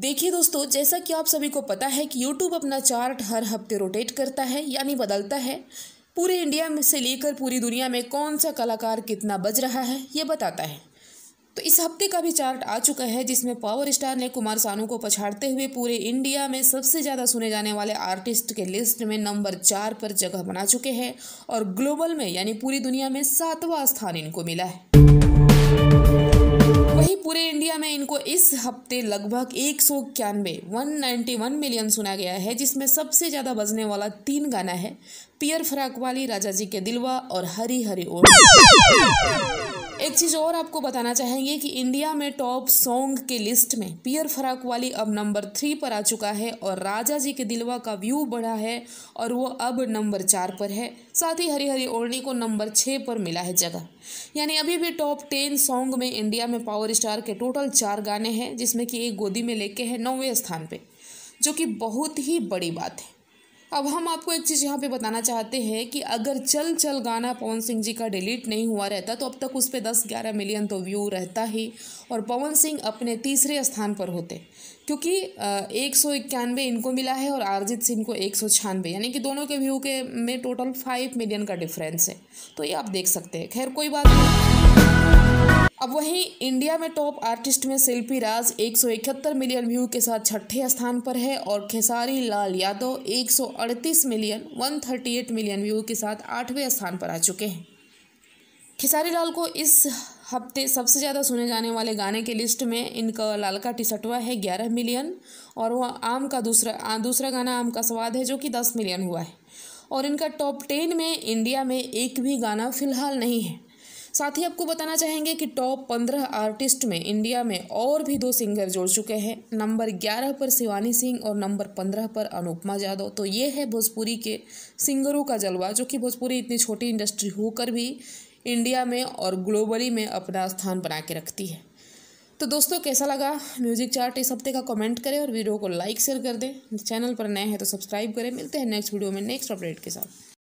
देखिए दोस्तों जैसा कि आप सभी को पता है कि YouTube अपना चार्ट हर हफ्ते रोटेट करता है यानी बदलता है पूरे इंडिया में से लेकर पूरी दुनिया में कौन सा कलाकार कितना बज रहा है ये बताता है तो इस हफ्ते का भी चार्ट आ चुका है जिसमें पावर स्टार ने कुमार सानू को पछाड़ते हुए पूरे इंडिया में सबसे ज़्यादा सुने जाने वाले आर्टिस्ट के लिस्ट में नंबर चार पर जगह बना चुके हैं और ग्लोबल में यानी पूरी दुनिया में सातवां स्थान इनको मिला है हफ्ते लगभग एक सौ इक्यानवे वन नाइन्टी वन मिलियन सुना गया है जिसमें सबसे ज़्यादा बजने वाला तीन गाना है पियर फराक वाली राजा जी के दिलवा और हरी हरी ओर एक चीज़ और आपको बताना चाहेंगे कि इंडिया में टॉप सॉन्ग के लिस्ट में पियर फराक वाली अब नंबर थ्री पर आ चुका है और राजा जी के दिलवा का व्यू बढ़ा है और वो अब नंबर चार पर है साथ ही हरी हरी ओरणी को नंबर छः पर मिला है जगह यानी अभी भी टॉप टेन सॉन्ग में इंडिया में पावर स्टार के टोटल चार गाने हैं जिसमें कि एक गोदी में लेके है नौवें स्थान पर जो कि बहुत ही बड़ी बात है अब हम आपको एक चीज़ यहाँ पे बताना चाहते हैं कि अगर चल चल गाना पवन सिंह जी का डिलीट नहीं हुआ रहता तो अब तक उस पर दस ग्यारह मिलियन तो व्यू रहता ही और पवन सिंह अपने तीसरे स्थान पर होते क्योंकि एक सौ इक्यानवे इनको मिला है और अरिजीत सिंह को एक सौ छियानवे यानी कि दोनों के व्यू के में टोटल फाइव मिलियन का डिफरेंस है तो ये आप देख सकते हैं खैर कोई बात नहीं अब वहीं इंडिया में टॉप आर्टिस्ट में शिल्पी राज एक मिलियन व्यू के साथ छठे स्थान पर है और खेसारी लाल यादव एक मिलियन 138 मिलियन व्यू के साथ आठवें स्थान पर आ चुके हैं खेसारी लाल को इस हफ्ते सबसे ज़्यादा सुने जाने वाले गाने के लिस्ट में इनका लालका टिसटवा है ग्यारह मिलियन और वह आम का दूसरा दूसरा गाना आम का स्वाद है जो कि दस मिलियन हुआ है और इनका टॉप टेन में इंडिया में एक भी गाना फिलहाल नहीं है साथ ही आपको बताना चाहेंगे कि टॉप पंद्रह आर्टिस्ट में इंडिया में और भी दो सिंगर जोड़ चुके हैं नंबर ग्यारह पर शिवानी सिंह और नंबर पंद्रह पर अनुपमा यादव तो ये है भोजपुरी के सिंगरों का जलवा जो कि भोजपुरी इतनी छोटी इंडस्ट्री होकर भी इंडिया में और ग्लोबली में अपना स्थान बना के रखती है तो दोस्तों कैसा लगा म्यूजिक चार्ट इस हफ्ते का कमेंट करें और वीडियो को लाइक शेयर कर दें चैनल पर नए हैं तो सब्सक्राइब करें मिलते हैं नेक्स्ट वीडियो में नेक्स्ट अपडेट के साथ